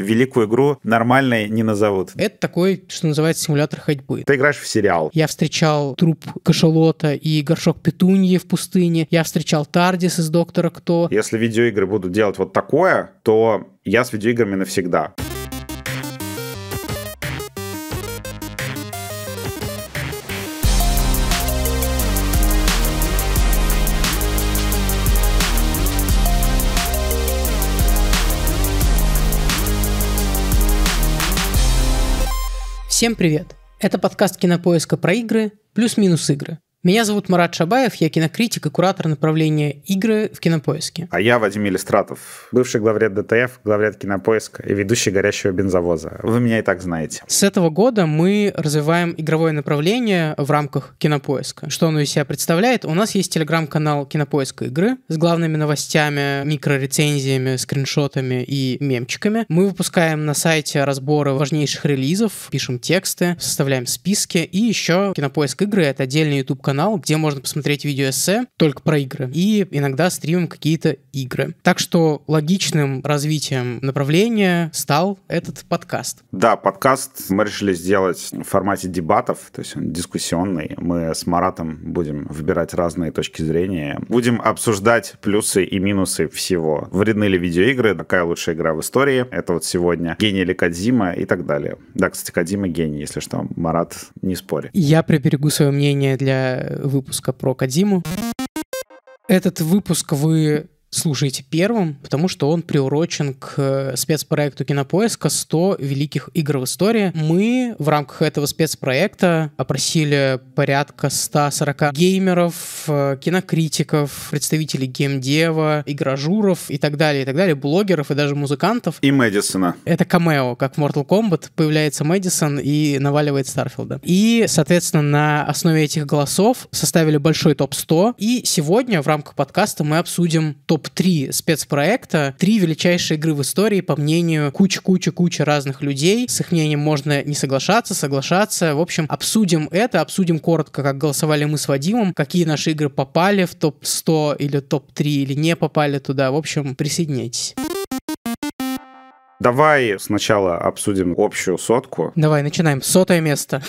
великую игру нормальной не назовут. Это такой, что называется, симулятор ходьбы. Ты играешь в сериал. Я встречал труп кашалота и горшок петуньи в пустыне. Я встречал Тардис из Доктора Кто. Если видеоигры будут делать вот такое, то я с видеоиграми навсегда. Всем привет! Это подкаст кинопоиска про игры «Плюс-минус игры». Меня зовут Марат Шабаев, я кинокритик и куратор направления игры в Кинопоиске. А я Вадим Иллистратов, бывший главред ДТФ, главред Кинопоиска и ведущий «Горящего бензовоза». Вы меня и так знаете. С этого года мы развиваем игровое направление в рамках Кинопоиска. Что оно из себя представляет? У нас есть телеграм-канал Кинопоиска игры с главными новостями, микрорецензиями, скриншотами и мемчиками. Мы выпускаем на сайте разборы важнейших релизов, пишем тексты, составляем списки и еще Кинопоиск игры — это отдельный YouTube-канал канал, где можно посмотреть видео-эссе только про игры и иногда стримим какие-то игры. Так что логичным развитием направления стал этот подкаст. Да, подкаст мы решили сделать в формате дебатов, то есть он дискуссионный. Мы с Маратом будем выбирать разные точки зрения, будем обсуждать плюсы и минусы всего. Вредны ли видеоигры, какая лучшая игра в истории, это вот сегодня, гений или Кадзима и так далее. Да, кстати, Кадзима гений, если что, Марат не спорит. Я приберегу свое мнение для выпуска про Кадиму. Этот выпуск вы слушайте первым, потому что он приурочен к э, спецпроекту Кинопоиска «100 великих игр в истории». Мы в рамках этого спецпроекта опросили порядка 140 геймеров, э, кинокритиков, представителей геймдева, игражуров и так далее, и так далее, блогеров и даже музыкантов. И Мэдисона. Это камео, как в Mortal Kombat. Появляется Мэдисон и наваливает Старфилда. И, соответственно, на основе этих голосов составили большой топ-100. И сегодня в рамках подкаста мы обсудим топ топ-3 спецпроекта, три величайшие игры в истории, по мнению куча-куча-куча разных людей. С их мнением можно не соглашаться, соглашаться. В общем, обсудим это, обсудим коротко, как голосовали мы с Вадимом, какие наши игры попали в топ-100 или топ-3 или не попали туда. В общем, присоединяйтесь. Давай сначала обсудим общую сотку. Давай, начинаем. Сотое место.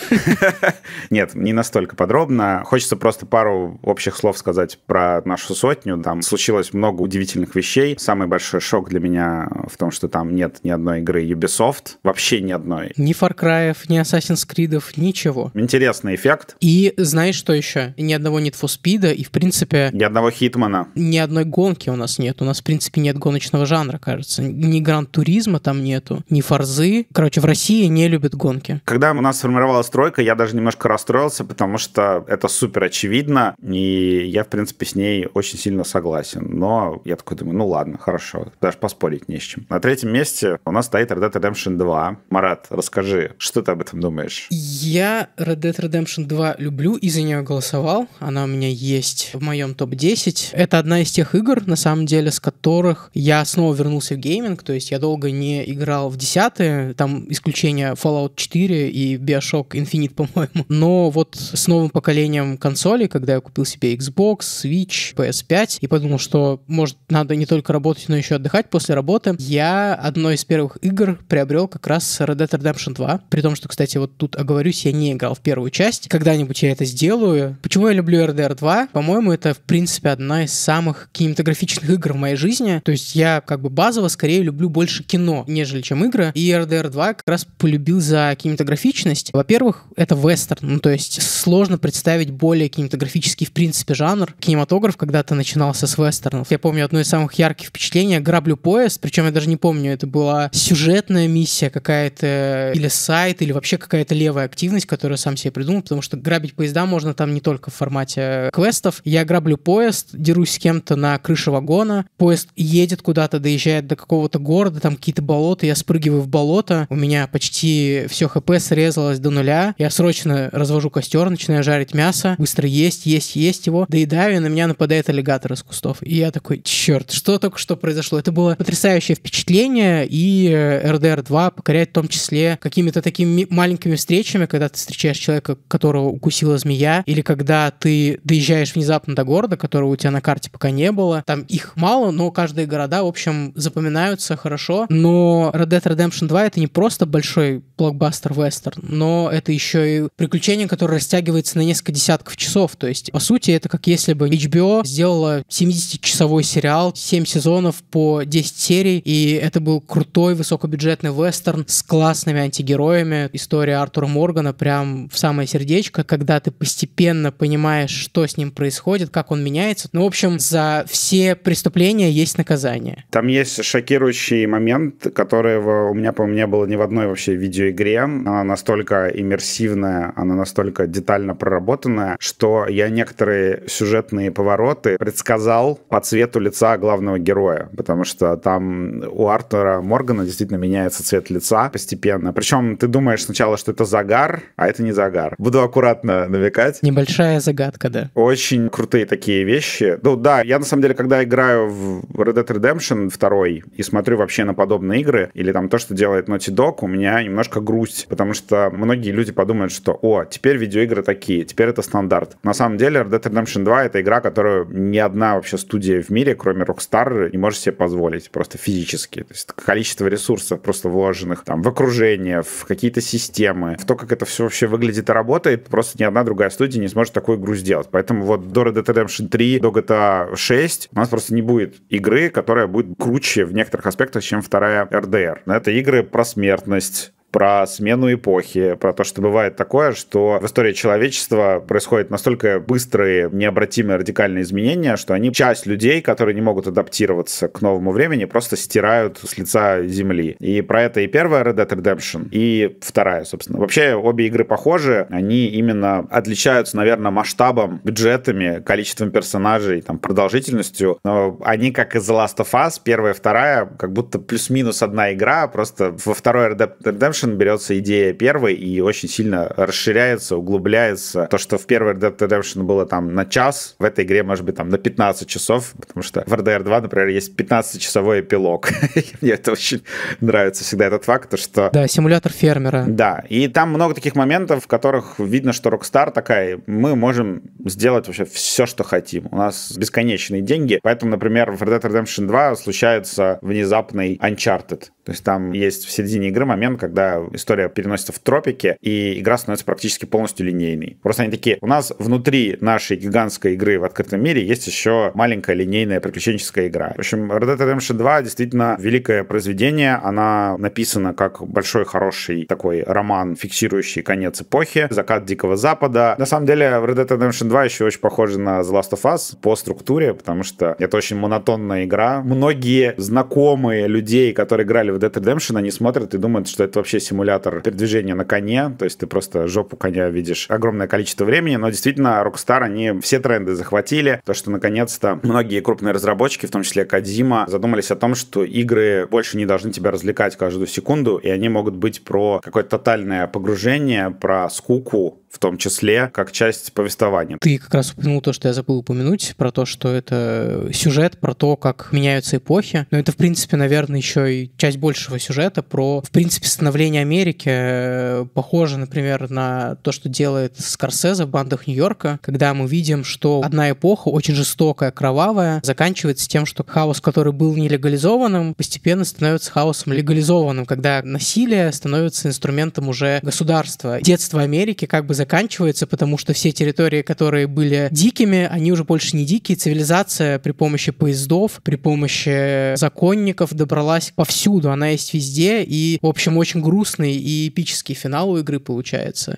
Нет, не настолько подробно. Хочется просто пару общих слов сказать про нашу сотню. Там случилось много удивительных вещей. Самый большой шок для меня в том, что там нет ни одной игры Ubisoft. Вообще ни одной. Ни Far Cry, ни Assassin's Creed, ничего. Интересный эффект. И знаешь, что еще? Ни одного Need for Speed и, в принципе... Ни одного Хитмана. Ни одной гонки у нас нет. У нас, в принципе, нет гоночного жанра, кажется. Ни Гран Туризма там нету, ни форзы. Короче, в России не любят гонки. Когда у нас сформировалась тройка, я даже немножко расстроился, потому что это супер очевидно, и я, в принципе, с ней очень сильно согласен. Но я такой думаю, ну ладно, хорошо, даже поспорить не с чем. На третьем месте у нас стоит Red Dead Redemption 2. Марат, расскажи, что ты об этом думаешь? Я Red Dead Redemption 2 люблю и за нее голосовал. Она у меня есть в моем топ-10. Это одна из тех игр, на самом деле, с которых я снова вернулся в гейминг, то есть я долго не не играл в десятые, там исключение Fallout 4 и Bioshock Infinite, по-моему. Но вот с новым поколением консолей, когда я купил себе Xbox, Switch, PS5 и подумал, что, может, надо не только работать, но еще отдыхать после работы, я одной из первых игр приобрел как раз Red Dead Redemption 2. При том, что, кстати, вот тут оговорюсь, я не играл в первую часть. Когда-нибудь я это сделаю. Почему я люблю RDR 2? По-моему, это, в принципе, одна из самых кинематографичных игр в моей жизни. То есть я как бы базово скорее люблю больше кино, нежели чем игры. И RDR 2 как раз полюбил за кинематографичность. Во-первых, это вестерн, ну, то есть сложно представить более кинематографический в принципе жанр. Кинематограф когда-то начинался с вестернов. Я помню одно из самых ярких впечатлений — «Граблю поезд», причем я даже не помню, это была сюжетная миссия какая-то, э, или сайт, или вообще какая-то левая активность, которую сам себе придумал, потому что грабить поезда можно там не только в формате э, квестов. Я граблю поезд, дерусь с кем-то на крыше вагона, поезд едет куда-то, доезжает до какого-то города, там какие-то какие-то болота, я спрыгиваю в болото, у меня почти все хп срезалось до нуля, я срочно развожу костер, начинаю жарить мясо, быстро есть, есть, есть его, доедаю, и на меня нападает аллигатор из кустов. И я такой, черт, что только что произошло? Это было потрясающее впечатление, и RDR э, 2 покоряет в том числе какими-то такими маленькими встречами, когда ты встречаешь человека, которого укусила змея, или когда ты доезжаешь внезапно до города, которого у тебя на карте пока не было. Там их мало, но каждые города, в общем, запоминаются хорошо, но но Red Dead Redemption 2 это не просто большой блокбастер-вестерн, но это еще и приключение, которое растягивается на несколько десятков часов. То есть, по сути, это как если бы HBO сделала 70-часовой сериал, 7 сезонов по 10 серий, и это был крутой высокобюджетный вестерн с классными антигероями. История Артура Моргана прям в самое сердечко, когда ты постепенно понимаешь, что с ним происходит, как он меняется. Ну, в общем, за все преступления есть наказание. Там есть шокирующий момент, которого у меня, по-моему, не было ни в одной вообще видеоигре. Она настолько иммерсивная, она настолько детально проработанная, что я некоторые сюжетные повороты предсказал по цвету лица главного героя, потому что там у Артура Моргана действительно меняется цвет лица постепенно. Причем ты думаешь сначала, что это загар, а это не загар. Буду аккуратно намекать. Небольшая загадка, да. Очень крутые такие вещи. Ну да, я на самом деле, когда играю в Red Dead Redemption 2 и смотрю вообще на подобные на игры, или там то, что делает Naughty Dog, у меня немножко грусть, потому что многие люди подумают, что, о, теперь видеоигры такие, теперь это стандарт. На самом деле, Red Dead Redemption 2 — это игра, которую ни одна вообще студия в мире, кроме Rockstar, не может себе позволить просто физически. То есть количество ресурсов просто вложенных там в окружение, в какие-то системы, в то, как это все вообще выглядит и работает, просто ни одна другая студия не сможет такую игру сделать. Поэтому вот до Red Dead Redemption 3, до GTA 6 у нас просто не будет игры, которая будет круче в некоторых аспектах, чем вторая РДР. Это игры про смертность, про смену эпохи, про то, что бывает такое, что в истории человечества происходят настолько быстрые, необратимые радикальные изменения, что они часть людей, которые не могут адаптироваться к новому времени, просто стирают с лица земли. И про это и первая Red Dead Redemption, и вторая, собственно. Вообще обе игры похожи, они именно отличаются, наверное, масштабом, бюджетами, количеством персонажей, там, продолжительностью. Но они, как и The Last of Us, первая и вторая, как будто плюс-минус одна игра, просто во второй Red Dead Redemption Redemption берется идея первой и очень сильно расширяется, углубляется. То, что в первой Red Dead Redemption было там на час, в этой игре, может быть, там на 15 часов, потому что в RDR 2, например, есть 15-часовой эпилог. Мне это очень нравится всегда этот факт, что... Да, симулятор фермера. Да, и там много таких моментов, в которых видно, что Rockstar такая, мы можем сделать вообще все, что хотим. У нас бесконечные деньги, поэтому, например, в Red Dead Redemption 2 случается внезапный Uncharted, то есть там есть в середине игры момент, когда история переносится в тропики, и игра становится практически полностью линейной. Просто они такие, у нас внутри нашей гигантской игры в открытом мире есть еще маленькая линейная приключенческая игра. В общем, Red Dead Redemption 2 действительно великое произведение. Она написана как большой хороший такой роман, фиксирующий конец эпохи, закат Дикого Запада. На самом деле, Red Dead Redemption 2 еще очень похожа на The Last of Us по структуре, потому что это очень монотонная игра. Многие знакомые людей, которые играли в Dead Redemption, они смотрят и думают, что это вообще симулятор передвижения на коне, то есть ты просто жопу коня видишь огромное количество времени, но действительно Rockstar, они все тренды захватили, то, что наконец-то многие крупные разработчики, в том числе Кадзима, задумались о том, что игры больше не должны тебя развлекать каждую секунду, и они могут быть про какое-то тотальное погружение, про скуку, в том числе как часть повествования. Ты как раз упомянул то, что я забыл упомянуть, про то, что это сюжет, про то, как меняются эпохи. Но это, в принципе, наверное, еще и часть большего сюжета про, в принципе, становление Америки. Э, похоже, например, на то, что делает Скорсезе в «Бандах Нью-Йорка», когда мы видим, что одна эпоха, очень жестокая, кровавая, заканчивается тем, что хаос, который был нелегализованным, постепенно становится хаосом легализованным, когда насилие становится инструментом уже государства. Детство Америки как бы заканчивается, потому что все территории, которые были дикими, они уже больше не дикие. Цивилизация при помощи поездов, при помощи законников добралась повсюду, она есть везде, и, в общем, очень грустный и эпический финал у игры получается.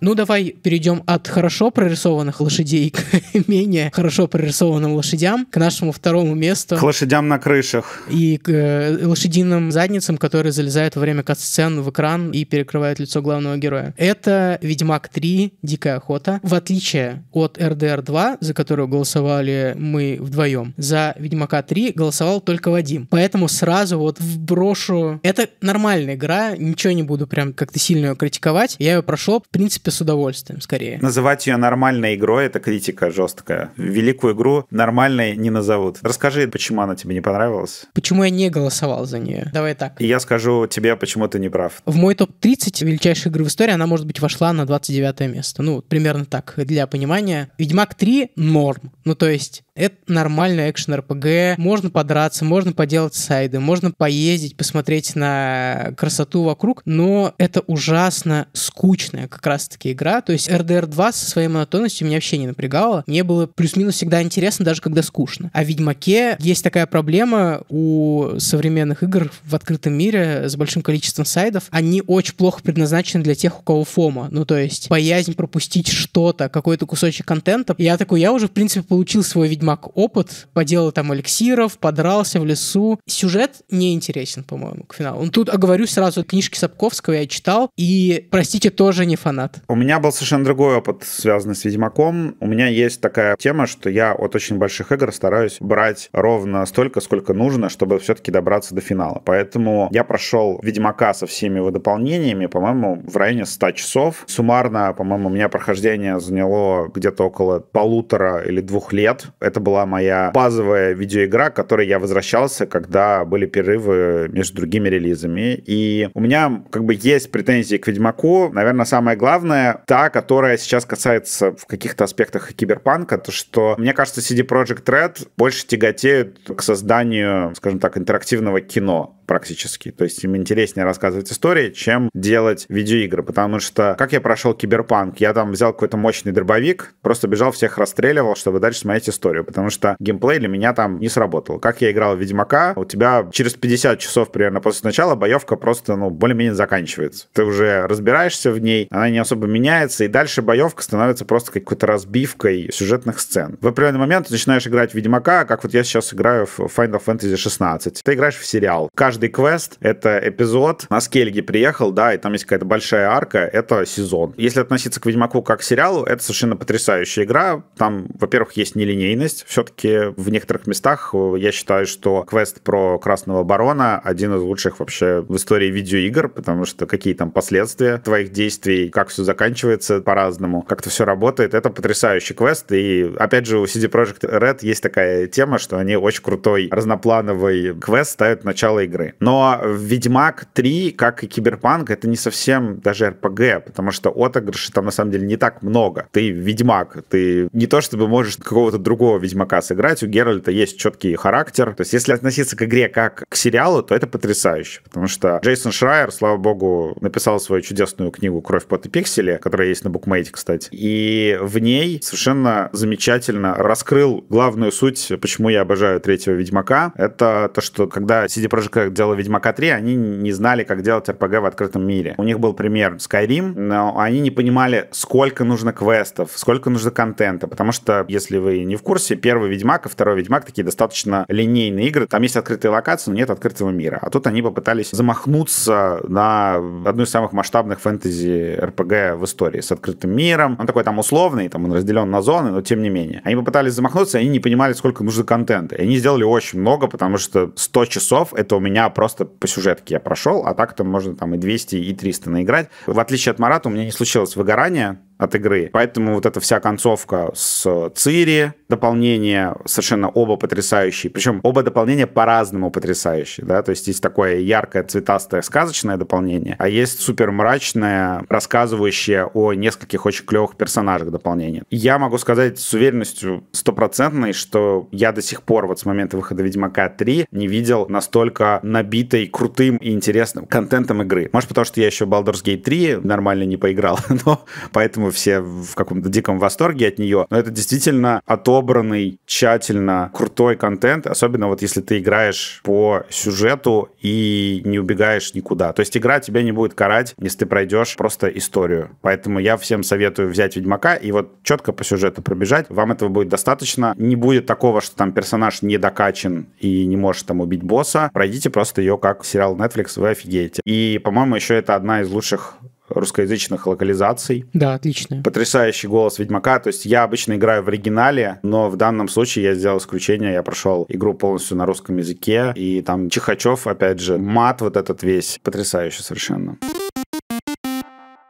Ну, давай перейдем от хорошо прорисованных лошадей к менее хорошо прорисованным лошадям, к нашему второму месту. К лошадям на крышах. И к э, лошадиным задницам, которые залезают во время кат-сцен в экран и перекрывают лицо главного героя. Это «Ведьмак 3. Дикая охота». В отличие от «РДР 2», за которую голосовали мы вдвоем, за «Ведьмака 3» голосовал только Вадим. Поэтому сразу вот вброшу... Это нормальная игра, ничего не буду прям как-то сильно ее критиковать. Я ее прошел, в принципе, принципе, с удовольствием скорее. Называть ее нормальной игрой – это критика жесткая. Великую игру нормальной не назовут. Расскажи, почему она тебе не понравилась? Почему я не голосовал за нее? Давай так. И я скажу тебе, почему ты не прав. В мой топ-30 величайшей игры в истории она, может быть, вошла на 29 место. Ну, примерно так, для понимания. «Ведьмак 3» — норм. Ну, то есть это нормальный экшен-РПГ, можно подраться, можно поделать сайды, можно поездить, посмотреть на красоту вокруг, но это ужасно скучная как раз-таки игра. То есть RDR 2 со своей монотонностью меня вообще не напрягала. Мне было плюс-минус всегда интересно, даже когда скучно. А в Ведьмаке есть такая проблема у современных игр в открытом мире с большим количеством сайдов. Они очень плохо предназначены для тех, у кого фома. Ну, то есть боязнь пропустить что-то, какой-то кусочек контента. Я такой, я уже, в принципе, получил свой Ведьмак ведьмак опыт, поделал там эликсиров, подрался в лесу. Сюжет не интересен, по-моему, к финалу. Ну, тут оговорю сразу, книжки Сапковского я читал, и, простите, тоже не фанат. У меня был совершенно другой опыт, связанный с Ведьмаком. У меня есть такая тема, что я от очень больших игр стараюсь брать ровно столько, сколько нужно, чтобы все-таки добраться до финала. Поэтому я прошел Ведьмака со всеми его дополнениями, по-моему, в районе 100 часов. Суммарно, по-моему, у меня прохождение заняло где-то около полутора или двух лет. Это это была моя базовая видеоигра, к которой я возвращался, когда были перерывы между другими релизами. И у меня как бы есть претензии к Ведьмаку. Наверное, самое главное, та, которая сейчас касается в каких-то аспектах киберпанка, то что, мне кажется, CD Projekt Red больше тяготеют к созданию, скажем так, интерактивного кино практически. То есть им интереснее рассказывать истории, чем делать видеоигры, потому что как я прошел киберпанк, я там взял какой-то мощный дробовик, просто бежал, всех расстреливал, чтобы дальше смотреть историю, потому что геймплей для меня там не сработал. Как я играл в Ведьмака, у тебя через 50 часов примерно после начала боевка просто, ну, более-менее заканчивается. Ты уже разбираешься в ней, она не особо меняется, и дальше боевка становится просто какой-то разбивкой сюжетных сцен. В определенный момент ты начинаешь играть в Ведьмака, как вот я сейчас играю в Final Fantasy 16. Ты играешь в сериал. Каждый каждый квест — это эпизод. На Скельги приехал, да, и там есть какая-то большая арка, это сезон. Если относиться к Ведьмаку как к сериалу, это совершенно потрясающая игра. Там, во-первых, есть нелинейность. Все-таки в некоторых местах э, я считаю, что квест про Красного Барона один из лучших вообще в истории видеоигр, потому что какие там последствия твоих действий, как все заканчивается по-разному, как то все работает. Это потрясающий квест. И, опять же, у CD Projekt Red есть такая тема, что они очень крутой разноплановый квест ставят в начало игры. Но Ведьмак 3, как и Киберпанк, это не совсем даже РПГ, потому что отыгрышей там на самом деле не так много. Ты Ведьмак, ты не то чтобы можешь какого-то другого Ведьмака сыграть, у Геральта есть четкий характер. То есть если относиться к игре как к сериалу, то это потрясающе, потому что Джейсон Шрайер, слава богу, написал свою чудесную книгу «Кровь, пот и пиксели», которая есть на букмейте, кстати, и в ней совершенно замечательно раскрыл главную суть, почему я обожаю третьего Ведьмака. Это то, что когда CD Projekt делала Ведьмака 3, они не знали, как делать RPG в открытом мире. У них был пример Skyrim, но они не понимали, сколько нужно квестов, сколько нужно контента, потому что, если вы не в курсе, первый Ведьмак и второй Ведьмак такие достаточно линейные игры. Там есть открытые локации, но нет открытого мира. А тут они попытались замахнуться на одну из самых масштабных фэнтези RPG в истории с открытым миром. Он такой там условный, там он разделен на зоны, но тем не менее. Они попытались замахнуться, и они не понимали, сколько нужно контента. И они сделали очень много, потому что 100 часов — это у меня просто по сюжетке я прошел, а так-то можно там и 200, и 300 наиграть. В отличие от Марата, у меня не случилось выгорания, от игры. Поэтому вот эта вся концовка с Цири, дополнение совершенно оба потрясающие. Причем оба дополнения по-разному потрясающие, да, то есть есть такое яркое, цветастое, сказочное дополнение, а есть супер мрачное, рассказывающее о нескольких очень клевых персонажах дополнение. Я могу сказать с уверенностью стопроцентной, что я до сих пор вот с момента выхода Ведьмака 3 не видел настолько набитой крутым и интересным контентом игры. Может, потому что я еще Baldur's Gate 3 нормально не поиграл, но поэтому мы все в каком-то диком восторге от нее, но это действительно отобранный, тщательно крутой контент, особенно вот если ты играешь по сюжету и не убегаешь никуда. То есть игра тебя не будет карать, если ты пройдешь просто историю. Поэтому я всем советую взять Ведьмака и вот четко по сюжету пробежать. Вам этого будет достаточно. Не будет такого, что там персонаж не докачан и не может там убить босса. Пройдите просто ее как сериал Netflix, вы офигеете. И, по-моему, еще это одна из лучших русскоязычных локализаций. Да, отлично. Потрясающий голос Ведьмака. То есть я обычно играю в оригинале, но в данном случае я сделал исключение. Я прошел игру полностью на русском языке. И там Чихачев, опять же, мат вот этот весь. Потрясающе совершенно.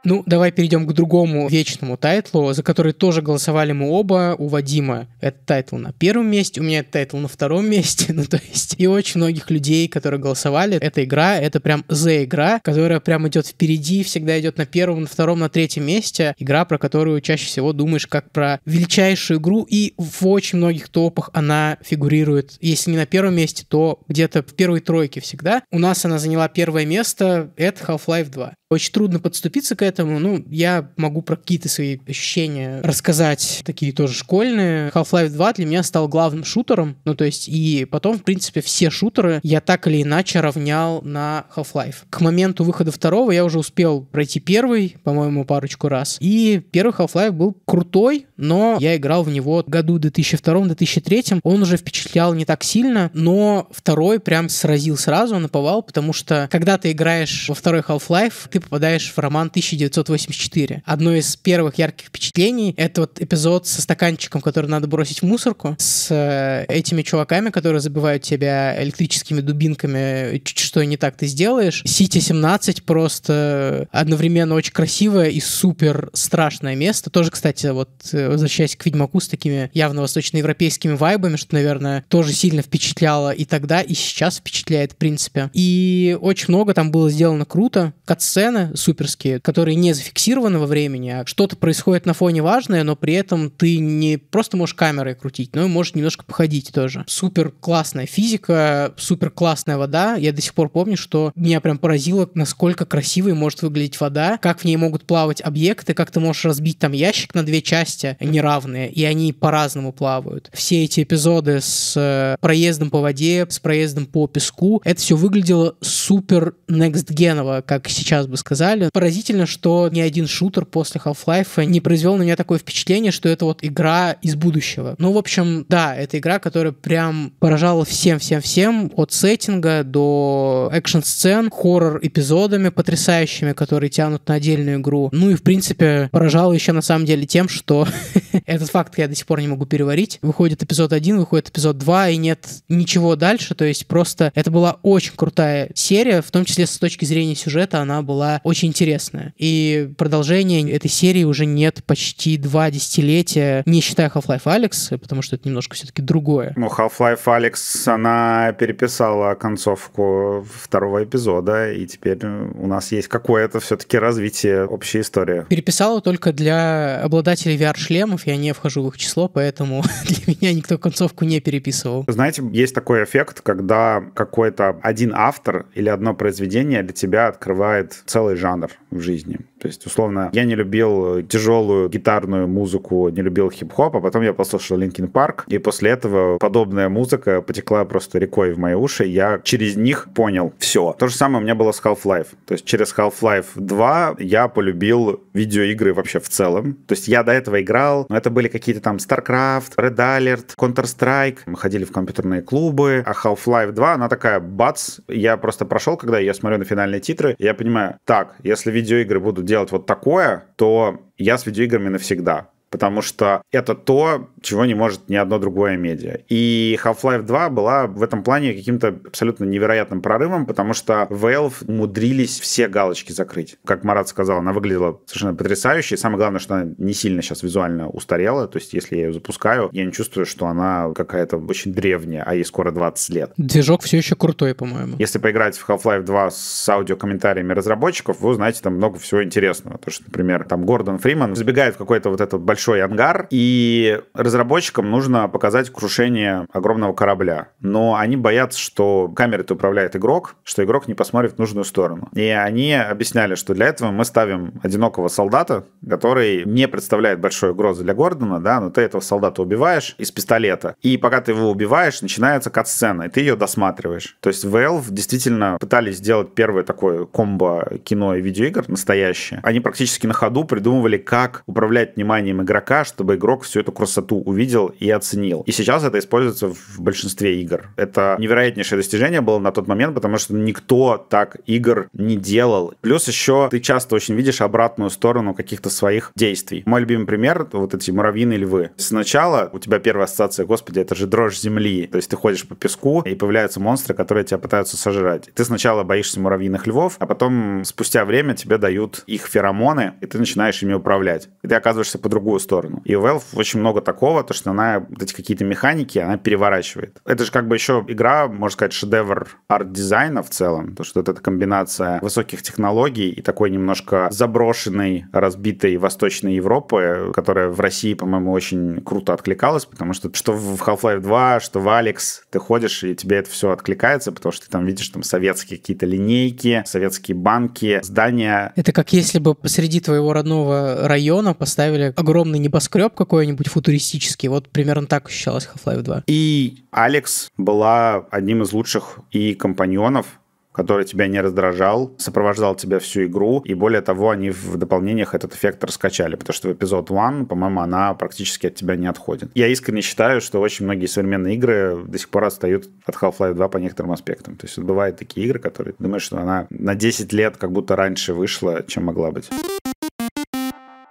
Ну, давай перейдем к другому вечному тайтлу, за который тоже голосовали мы оба. У Вадима Это тайтл на первом месте, у меня этот тайтл на втором месте. Ну, то есть, и очень многих людей, которые голосовали, эта игра, это прям за игра, которая прям идет впереди, всегда идет на первом, на втором, на третьем месте. Игра, про которую чаще всего думаешь как про величайшую игру, и в очень многих топах она фигурирует. Если не на первом месте, то где-то в первой тройке всегда. У нас она заняла первое место, это Half-Life 2. Очень трудно подступиться к этому. Ну, я могу про какие-то свои ощущения рассказать, такие тоже школьные. Half-Life 2 для меня стал главным шутером. Ну, то есть, и потом, в принципе, все шутеры я так или иначе равнял на Half-Life. К моменту выхода второго я уже успел пройти первый, по-моему, парочку раз. И первый Half-Life был крутой, но я играл в него году 2002-2003. Он уже впечатлял не так сильно, но второй прям сразил сразу, наповал, потому что когда ты играешь во второй Half-Life, ты ты попадаешь в роман 1984. Одно из первых ярких впечатлений — это вот эпизод со стаканчиком, который надо бросить в мусорку, с э, этими чуваками, которые забивают тебя электрическими дубинками, что не так ты сделаешь. Сити-17 просто одновременно очень красивое и супер страшное место. Тоже, кстати, вот э, возвращаясь к Ведьмаку с такими явно восточноевропейскими вайбами, что, наверное, тоже сильно впечатляло и тогда, и сейчас впечатляет, в принципе. И очень много там было сделано круто. Катсцен сцены суперские, которые не зафиксированы во времени, а что-то происходит на фоне важное, но при этом ты не просто можешь камерой крутить, но и можешь немножко походить тоже. Супер классная физика, супер классная вода. Я до сих пор помню, что меня прям поразило, насколько красивой может выглядеть вода, как в ней могут плавать объекты, как ты можешь разбить там ящик на две части неравные, и они по-разному плавают. Все эти эпизоды с э, проездом по воде, с проездом по песку, это все выглядело супер next-геново, как сейчас бы сказали. Поразительно, что ни один шутер после Half-Life не произвел на меня такое впечатление, что это вот игра из будущего. Ну, в общем, да, это игра, которая прям поражала всем-всем-всем, от сеттинга до экшн-сцен, хоррор-эпизодами потрясающими, которые тянут на отдельную игру. Ну и, в принципе, поражала еще на самом деле тем, что Этот факт я до сих пор не могу переварить. Выходит эпизод 1, выходит эпизод 2, и нет ничего дальше. То есть просто это была очень крутая серия, в том числе с точки зрения сюжета она была очень интересная. И продолжение этой серии уже нет почти два десятилетия, не считая Half-Life Алекс, потому что это немножко все-таки другое. Ну, Half-Life Алекс, она переписала концовку второго эпизода, и теперь у нас есть какое-то все-таки развитие общей истории. Переписала только для обладателей VR-шлемов, членов, я не вхожу в их число, поэтому для меня никто концовку не переписывал. Знаете, есть такой эффект, когда какой-то один автор или одно произведение для тебя открывает целый жанр в жизни. То есть, условно, я не любил э, тяжелую гитарную музыку, не любил хип-хоп, а потом я послушал Линкин Парк, и после этого подобная музыка потекла просто рекой в мои уши, я через них понял все. То же самое у меня было с Half-Life. То есть через Half-Life 2 я полюбил видеоигры вообще в целом. То есть я до этого играл, но это были какие-то там StarCraft, Red Alert, Counter-Strike. Мы ходили в компьютерные клубы, а Half-Life 2, она такая бац, я просто прошел, когда я смотрю на финальные титры, я понимаю, так, если видеоигры будут делать вот такое, то я с видеоиграми навсегда потому что это то, чего не может ни одно другое медиа. И Half-Life 2 была в этом плане каким-то абсолютно невероятным прорывом, потому что Valve умудрились все галочки закрыть. Как Марат сказал, она выглядела совершенно потрясающе. И самое главное, что она не сильно сейчас визуально устарела. То есть, если я ее запускаю, я не чувствую, что она какая-то очень древняя, а ей скоро 20 лет. Движок все еще крутой, по-моему. Если поиграть в Half-Life 2 с аудиокомментариями разработчиков, вы узнаете там много всего интересного. То, что, например, там Гордон Фриман забегает в какой-то вот этот большой большой ангар, и разработчикам нужно показать крушение огромного корабля. Но они боятся, что камерой-то управляет игрок, что игрок не посмотрит в нужную сторону. И они объясняли, что для этого мы ставим одинокого солдата, который не представляет большой угрозы для Гордона, да, но ты этого солдата убиваешь из пистолета. И пока ты его убиваешь, начинается кат-сцена, и ты ее досматриваешь. То есть Valve действительно пытались сделать первое такое комбо кино и видеоигр настоящее. Они практически на ходу придумывали, как управлять вниманием игрока игрока, чтобы игрок всю эту красоту увидел и оценил. И сейчас это используется в большинстве игр. Это невероятнейшее достижение было на тот момент, потому что никто так игр не делал. Плюс еще ты часто очень видишь обратную сторону каких-то своих действий. Мой любимый пример — вот эти муравьиные львы. Сначала у тебя первая ассоциация, господи, это же дрожь земли. То есть ты ходишь по песку, и появляются монстры, которые тебя пытаются сожрать. Ты сначала боишься муравьиных львов, а потом спустя время тебе дают их феромоны, и ты начинаешь ими управлять. И ты оказываешься по другую другую сторону. И у Valve очень много такого, то что она вот эти какие-то механики, она переворачивает. Это же как бы еще игра, можно сказать, шедевр арт-дизайна в целом, то что это эта комбинация высоких технологий и такой немножко заброшенной, разбитой Восточной Европы, которая в России, по-моему, очень круто откликалась, потому что что в Half-Life 2, что в Алекс, ты ходишь, и тебе это все откликается, потому что ты там видишь там советские какие-то линейки, советские банки, здания. Это как если бы посреди твоего родного района поставили огромный огромный небоскреб какой-нибудь футуристический. Вот примерно так ощущалась Half-Life 2. И Алекс была одним из лучших и компаньонов, который тебя не раздражал, сопровождал тебя всю игру, и более того, они в дополнениях этот эффект раскачали, потому что в эпизод One, по-моему, она практически от тебя не отходит. Я искренне считаю, что очень многие современные игры до сих пор отстают от Half-Life 2 по некоторым аспектам. То есть бывают такие игры, которые думаешь, что она на 10 лет как будто раньше вышла, чем могла быть.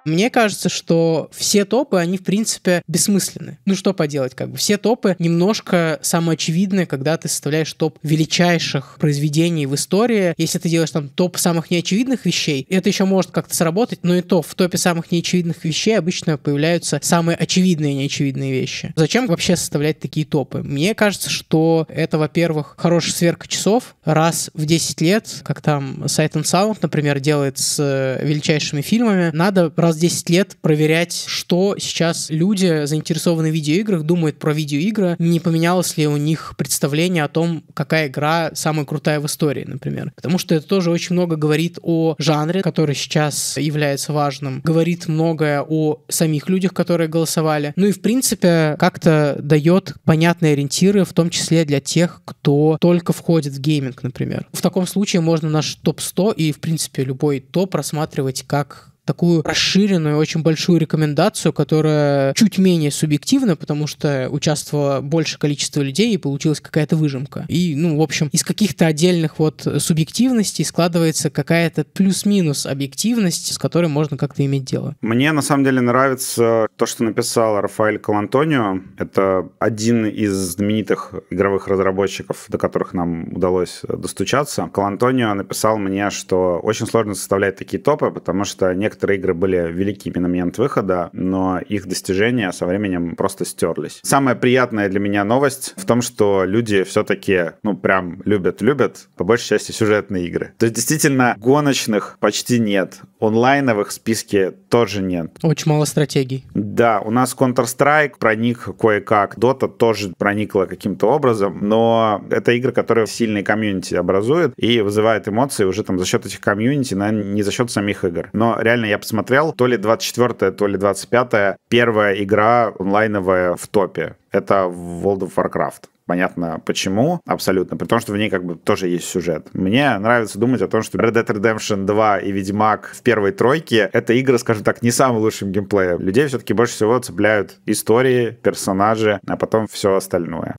Мне кажется, что все топы, они, в принципе, бессмысленны. Ну, что поделать, как бы. Все топы немножко самоочевидные, когда ты составляешь топ величайших произведений в истории. Если ты делаешь там топ самых неочевидных вещей, это еще может как-то сработать, но и то в топе самых неочевидных вещей обычно появляются самые очевидные неочевидные вещи. Зачем вообще составлять такие топы? Мне кажется, что это, во-первых, хорошая сверка часов. Раз в 10 лет, как там Sight and Sound, например, делает с э, величайшими фильмами, надо раз раз 10 лет проверять, что сейчас люди, заинтересованные в видеоиграх, думают про видеоигры, не поменялось ли у них представление о том, какая игра самая крутая в истории, например. Потому что это тоже очень много говорит о жанре, который сейчас является важным, говорит многое о самих людях, которые голосовали. Ну и, в принципе, как-то дает понятные ориентиры, в том числе для тех, кто только входит в гейминг, например. В таком случае можно наш топ-100 и, в принципе, любой топ рассматривать как такую расширенную, очень большую рекомендацию, которая чуть менее субъективна, потому что участвовало больше количество людей и получилась какая-то выжимка. И, ну, в общем, из каких-то отдельных вот субъективностей складывается какая-то плюс-минус объективность, с которой можно как-то иметь дело. Мне на самом деле нравится то, что написал Рафаэль Колантонио. Это один из знаменитых игровых разработчиков, до которых нам удалось достучаться. Колантонио написал мне, что очень сложно составлять такие топы, потому что некоторые некоторые игры были великими на момент выхода, но их достижения со временем просто стерлись. Самая приятная для меня новость в том, что люди все-таки, ну, прям любят-любят, по большей части, сюжетные игры. То есть, действительно, гоночных почти нет, онлайновых в списке тоже нет. Очень мало стратегий. Да, у нас Counter-Strike проник кое-как, Dota тоже проникла каким-то образом, но это игры, которые сильные комьюнити образуют и вызывают эмоции уже там за счет этих комьюнити, наверное, не за счет самих игр. Но реально я посмотрел, то ли 24-я, то ли 25-я, первая игра онлайновая в топе. Это World of Warcraft. Понятно почему, абсолютно. При том, что в ней как бы тоже есть сюжет. Мне нравится думать о том, что Red Dead Redemption 2 и Ведьмак в первой тройке — это игры, скажем так, не самым лучшим геймплеем. Людей все-таки больше всего цепляют истории, персонажи, а потом все остальное.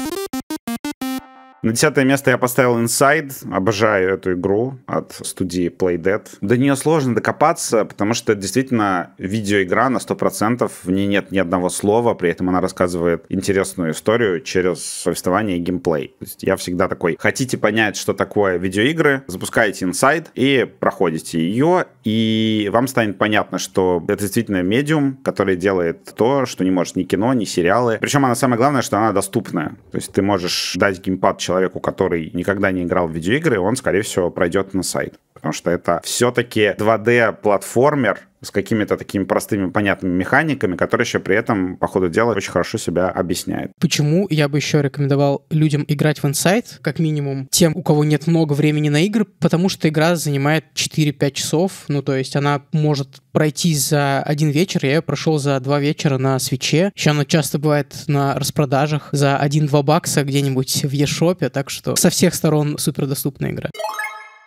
На десятое место я поставил Inside. Обожаю эту игру от студии Playdead. До нее сложно докопаться, потому что это действительно видеоигра на 100%. В ней нет ни одного слова, при этом она рассказывает интересную историю через повествование и геймплей. То есть я всегда такой, хотите понять, что такое видеоигры, запускаете Inside и проходите ее, и вам станет понятно, что это действительно медиум, который делает то, что не может ни кино, ни сериалы. Причем она самое главное, что она доступная. То есть ты можешь дать геймпад человеку, который никогда не играл в видеоигры, он, скорее всего, пройдет на сайт потому что это все-таки 2D-платформер, с какими-то такими простыми, понятными механиками, которые еще при этом, по ходу дела, очень хорошо себя объясняет. Почему я бы еще рекомендовал людям играть в Insight, как минимум, тем, у кого нет много времени на игры, потому что игра занимает 4-5 часов, ну, то есть она может пройти за один вечер, я ее прошел за два вечера на свече. Еще она часто бывает на распродажах за 1-2 бакса где-нибудь в eShop, так что со всех сторон супер доступная игра.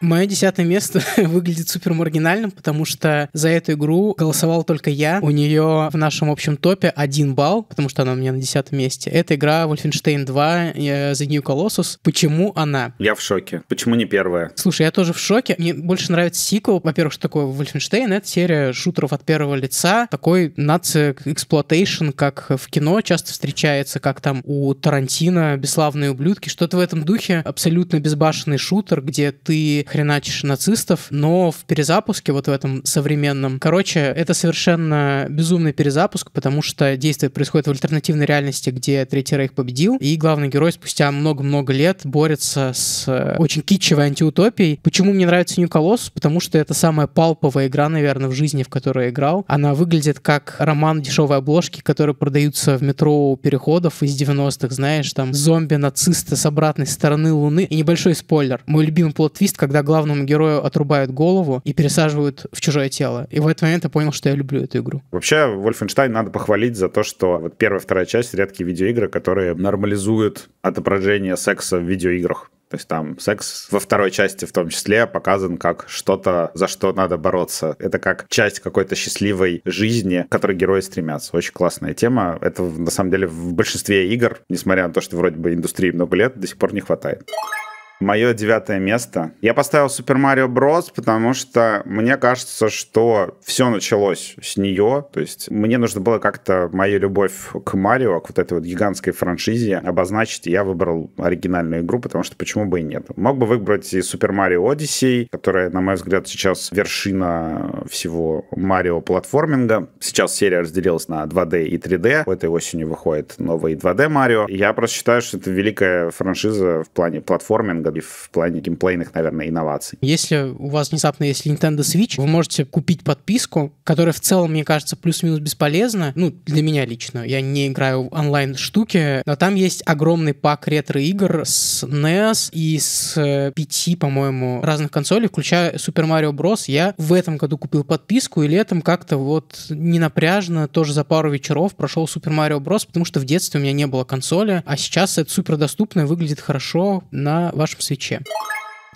Мое десятое место выглядит супер маргинальным, потому что за эту игру голосовал только я. У нее в нашем общем топе один балл, потому что она у меня на десятом месте. Это игра Wolfenstein 2 э, The New Colossus. Почему она? Я в шоке. Почему не первая? Слушай, я тоже в шоке. Мне больше нравится сиквел. Во-первых, что такое Wolfenstein? Это серия шутеров от первого лица. Такой нация эксплуатейшн, как в кино часто встречается, как там у Тарантино «Бесславные ублюдки». Что-то в этом духе. Абсолютно безбашенный шутер, где ты хреначишь нацистов, но в перезапуске вот в этом современном... Короче, это совершенно безумный перезапуск, потому что действие происходит в альтернативной реальности, где Третий Рейх победил, и главный герой спустя много-много лет борется с э, очень китчевой антиутопией. Почему мне нравится Нью-Колосс? Потому что это самая палповая игра, наверное, в жизни, в которой я играл. Она выглядит как роман дешевой обложки, которые продаются в метро у переходов из 90-х, знаешь, там зомби-нацисты с обратной стороны Луны. И небольшой спойлер. Мой любимый плод-твист, когда когда главному герою отрубают голову и пересаживают в чужое тело. И в этот момент я понял, что я люблю эту игру. Вообще, Wolfenstein надо похвалить за то, что вот первая, вторая часть — редкие видеоигры, которые нормализуют отображение секса в видеоиграх. То есть там секс во второй части в том числе показан как что-то, за что надо бороться. Это как часть какой-то счастливой жизни, к которой герои стремятся. Очень классная тема. Это на самом деле в большинстве игр, несмотря на то, что вроде бы индустрии много лет, до сих пор не хватает. Мое девятое место. Я поставил Super Mario Bros., потому что мне кажется, что все началось с нее. То есть мне нужно было как-то мою любовь к Марио, к вот этой вот гигантской франшизе обозначить. я выбрал оригинальную игру, потому что почему бы и нет. Мог бы выбрать и Super Mario Odyssey, которая, на мой взгляд, сейчас вершина всего Марио платформинга. Сейчас серия разделилась на 2D и 3D. В Этой осенью выходит новый 2D Марио. Я просто считаю, что это великая франшиза в плане платформинга уровне в плане геймплейных, наверное, инноваций. Если у вас внезапно есть Nintendo Switch, вы можете купить подписку, которая в целом, мне кажется, плюс-минус бесполезна. Ну, для меня лично. Я не играю в онлайн-штуки, но там есть огромный пак ретро-игр с NES и с э, пяти, по-моему, разных консолей, включая Super Mario Bros. Я в этом году купил подписку, и летом как-то вот не напряжно тоже за пару вечеров прошел Super Mario Bros., потому что в детстве у меня не было консоли, а сейчас это супер доступно, выглядит хорошо на вашем нашем свече.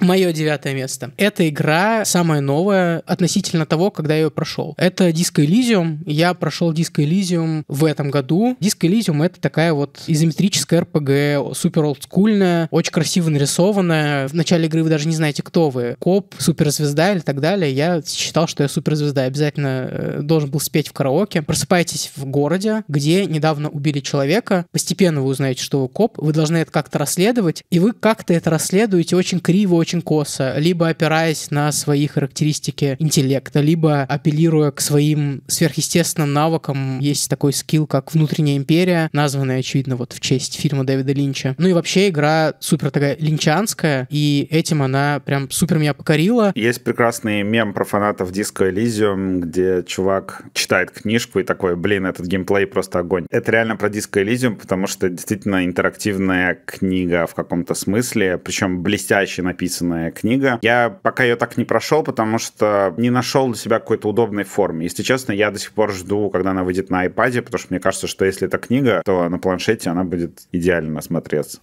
Мое девятое место. Эта игра самая новая относительно того, когда я ее прошел. Это Disco Elysium. Я прошел Disco Elysium в этом году. Disco Elysium — это такая вот изометрическая RPG, супер олдскульная, очень красиво нарисованная. В начале игры вы даже не знаете, кто вы. Коп, суперзвезда или так далее. Я считал, что я суперзвезда. Обязательно э, должен был спеть в караоке. Просыпаетесь в городе, где недавно убили человека. Постепенно вы узнаете, что вы коп. Вы должны это как-то расследовать. И вы как-то это расследуете очень криво, очень косо, либо опираясь на свои характеристики интеллекта, либо апеллируя к своим сверхъестественным навыкам. Есть такой скилл, как «Внутренняя империя», названная, очевидно, вот в честь фильма Дэвида Линча. Ну и вообще игра супер такая линчанская, и этим она прям супер меня покорила. Есть прекрасный мем про фанатов Disco Elysium, где чувак читает книжку и такой, блин, этот геймплей просто огонь. Это реально про Disco Elysium, потому что действительно интерактивная книга в каком-то смысле, причем блестяще написана написанная книга. Я пока ее так не прошел, потому что не нашел для себя какой-то удобной формы. Если честно, я до сих пор жду, когда она выйдет на iPad, потому что мне кажется, что если это книга, то на планшете она будет идеально смотреться.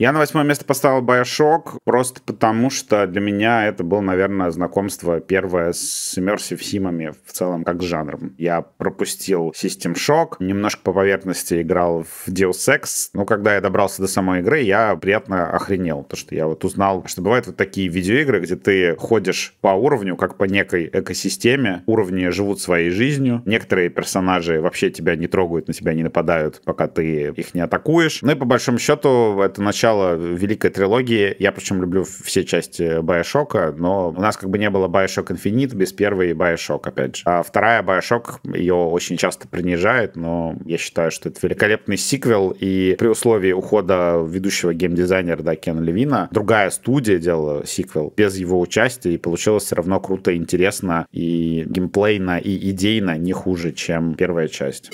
Я на восьмое место поставил Bioshock, просто потому что для меня это было, наверное, знакомство первое с Immersive Симами в целом как с жанром. Я пропустил System Shock, немножко по поверхности играл в Deus Ex, но когда я добрался до самой игры, я приятно охренел, то что я вот узнал, что бывают вот такие видеоигры, где ты ходишь по уровню, как по некой экосистеме, уровни живут своей жизнью, некоторые персонажи вообще тебя не трогают, на тебя не нападают, пока ты их не атакуешь. Ну и по большому счету это начало начала великой трилогии. Я причем люблю все части Байошока, но у нас как бы не было Байошок Infinite без первой Байошок, опять же. А вторая Байошок, ее очень часто принижает, но я считаю, что это великолепный сиквел, и при условии ухода ведущего геймдизайнера, да, Кена Левина, другая студия делала сиквел без его участия, и получилось все равно круто, интересно, и геймплейно, и идейно не хуже, чем первая часть.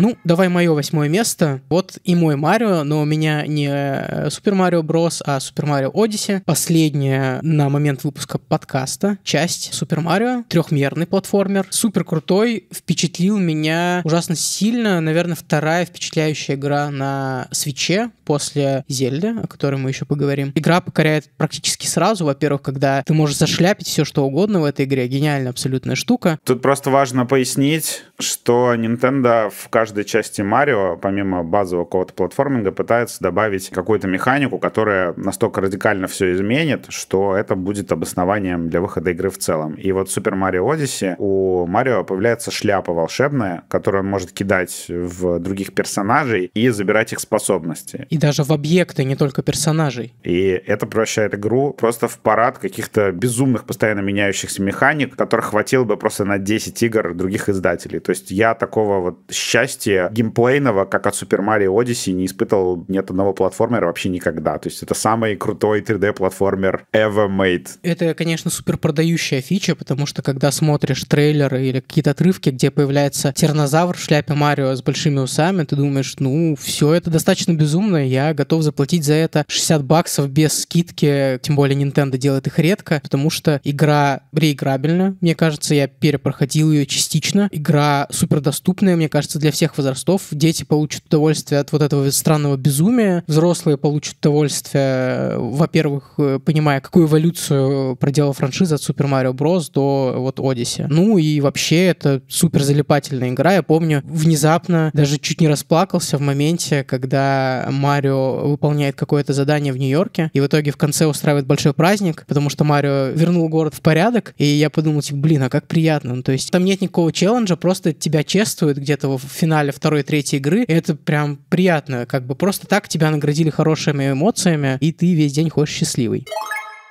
Ну, давай мое восьмое место. Вот и мой Марио, но у меня не э, Супер Марио Брос, а Супер Марио Одиссе. Последняя на момент выпуска подкаста часть Супер Марио, трехмерный платформер. Супер крутой, впечатлил меня ужасно сильно. Наверное, вторая впечатляющая игра на свече после Зельды, о которой мы еще поговорим. Игра покоряет практически сразу, во-первых, когда ты можешь зашляпить все, что угодно в этой игре. Гениальная абсолютная штука. Тут просто важно пояснить, что Nintendo в каждом каждой части Марио, помимо базового какого-то платформинга, пытается добавить какую-то механику, которая настолько радикально все изменит, что это будет обоснованием для выхода игры в целом. И вот в Super Mario Odyssey у Марио появляется шляпа волшебная, которую он может кидать в других персонажей и забирать их способности. И даже в объекты, не только персонажей. И это превращает игру просто в парад каких-то безумных, постоянно меняющихся механик, которых хватило бы просто на 10 игр других издателей. То есть я такого вот счастья части геймплейного, как от Super Mario Odyssey, не испытывал ни от одного платформера вообще никогда. То есть это самый крутой 3D-платформер ever made. Это, конечно, супер продающая фича, потому что когда смотришь трейлеры или какие-то отрывки, где появляется тернозавр в шляпе Марио с большими усами, ты думаешь, ну, все это достаточно безумно, я готов заплатить за это 60 баксов без скидки, тем более Nintendo делает их редко, потому что игра реиграбельна, мне кажется, я перепроходил ее частично, игра супер доступная, мне кажется, для всех всех возрастов. Дети получат удовольствие от вот этого странного безумия, взрослые получат удовольствие, э, во-первых, э, понимая, какую эволюцию проделала франшиза от Super Mario Bros. до вот Odyssey. Ну и вообще это супер залипательная игра. Я помню, внезапно даже чуть не расплакался в моменте, когда Марио выполняет какое-то задание в Нью-Йорке, и в итоге в конце устраивает большой праздник, потому что Марио вернул город в порядок, и я подумал, типа, блин, а как приятно. Ну, то есть там нет никакого челленджа, просто тебя чествуют где-то в финале финале второй, третьей игры, это прям приятно. Как бы просто так тебя наградили хорошими эмоциями, и ты весь день хочешь счастливый.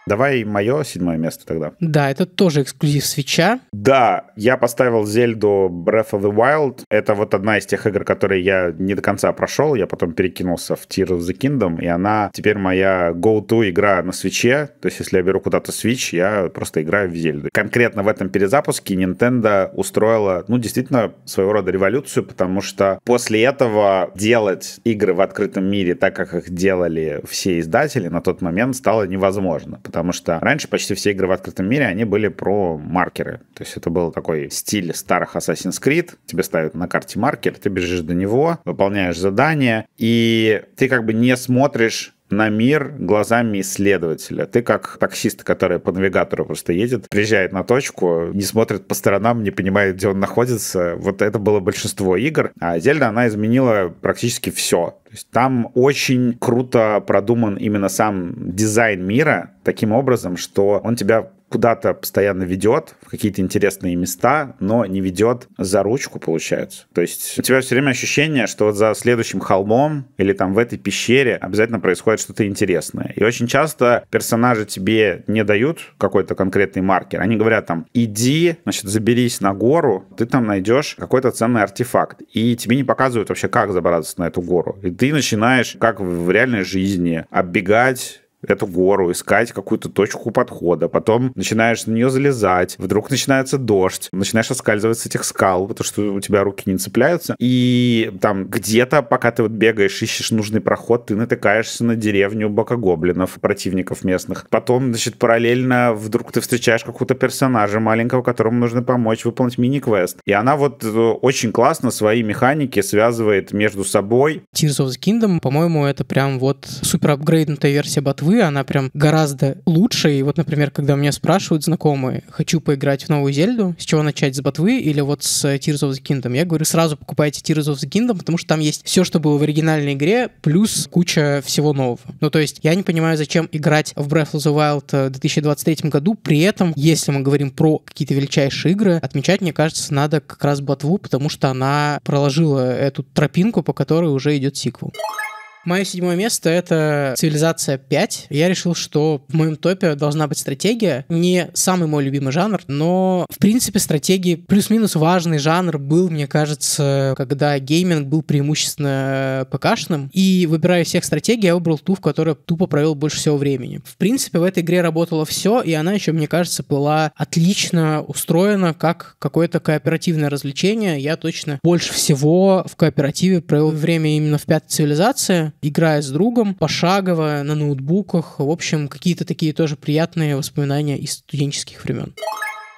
Давай мое седьмое место тогда. Да, это тоже эксклюзив свеча. Да, я поставил Зельду Breath of the Wild. Это вот одна из тех игр, которые я не до конца прошел. Я потом перекинулся в Tears of the Kingdom, и она теперь моя go-to игра на свече. То есть, если я беру куда-то Switch, я просто играю в Зельду. Конкретно в этом перезапуске Nintendo устроила, ну, действительно, своего рода революцию, потому что после этого делать игры в открытом мире так, как их делали все издатели на тот момент, стало невозможно. Потому потому что раньше почти все игры в открытом мире, они были про маркеры. То есть это был такой стиль старых Assassin's Creed. Тебе ставят на карте маркер, ты бежишь до него, выполняешь задание, и ты как бы не смотришь на мир глазами исследователя. Ты как таксист, который по навигатору просто едет, приезжает на точку, не смотрит по сторонам, не понимает, где он находится. Вот это было большинство игр. А Зельда, она изменила практически все. То есть там очень круто продуман именно сам дизайн мира таким образом, что он тебя куда-то постоянно ведет, в какие-то интересные места, но не ведет за ручку, получается. То есть у тебя все время ощущение, что вот за следующим холмом или там в этой пещере обязательно происходит что-то интересное. И очень часто персонажи тебе не дают какой-то конкретный маркер. Они говорят там, иди, значит, заберись на гору, ты там найдешь какой-то ценный артефакт. И тебе не показывают вообще, как забраться на эту гору. И ты начинаешь, как в реальной жизни, оббегать эту гору, искать какую-то точку подхода, потом начинаешь на нее залезать, вдруг начинается дождь, начинаешь оскальзывать с этих скал, потому что у тебя руки не цепляются, и там где-то, пока ты вот бегаешь, ищешь нужный проход, ты натыкаешься на деревню бокогоблинов, противников местных. Потом, значит, параллельно вдруг ты встречаешь какого-то персонажа маленького, которому нужно помочь выполнить мини-квест. И она вот э, очень классно свои механики связывает между собой. Tears of the Kingdom, по-моему, это прям вот супер апгрейднутая версия ботвы головы, она прям гораздо лучше. И вот, например, когда меня спрашивают знакомые, хочу поиграть в новую Зельду, с чего начать, с Ботвы или вот с Tears of the Kingdom, я говорю, сразу покупайте Tears of the Kingdom, потому что там есть все, что было в оригинальной игре, плюс куча всего нового. Ну, то есть, я не понимаю, зачем играть в Breath of the Wild э, в 2023 году, при этом, если мы говорим про какие-то величайшие игры, отмечать, мне кажется, надо как раз Ботву, потому что она проложила эту тропинку, по которой уже идет сиквел. Мое седьмое место — это «Цивилизация 5». Я решил, что в моем топе должна быть стратегия. Не самый мой любимый жанр, но, в принципе, стратегии плюс-минус важный жанр был, мне кажется, когда гейминг был преимущественно э, ПКшным. И, выбирая всех стратегий, я выбрал ту, в которой тупо провел больше всего времени. В принципе, в этой игре работало все, и она еще, мне кажется, была отлично устроена как какое-то кооперативное развлечение. Я точно больше всего в кооперативе провел время именно в пятой цивилизации, играя с другом, пошагово, на ноутбуках. В общем, какие-то такие тоже приятные воспоминания из студенческих времен.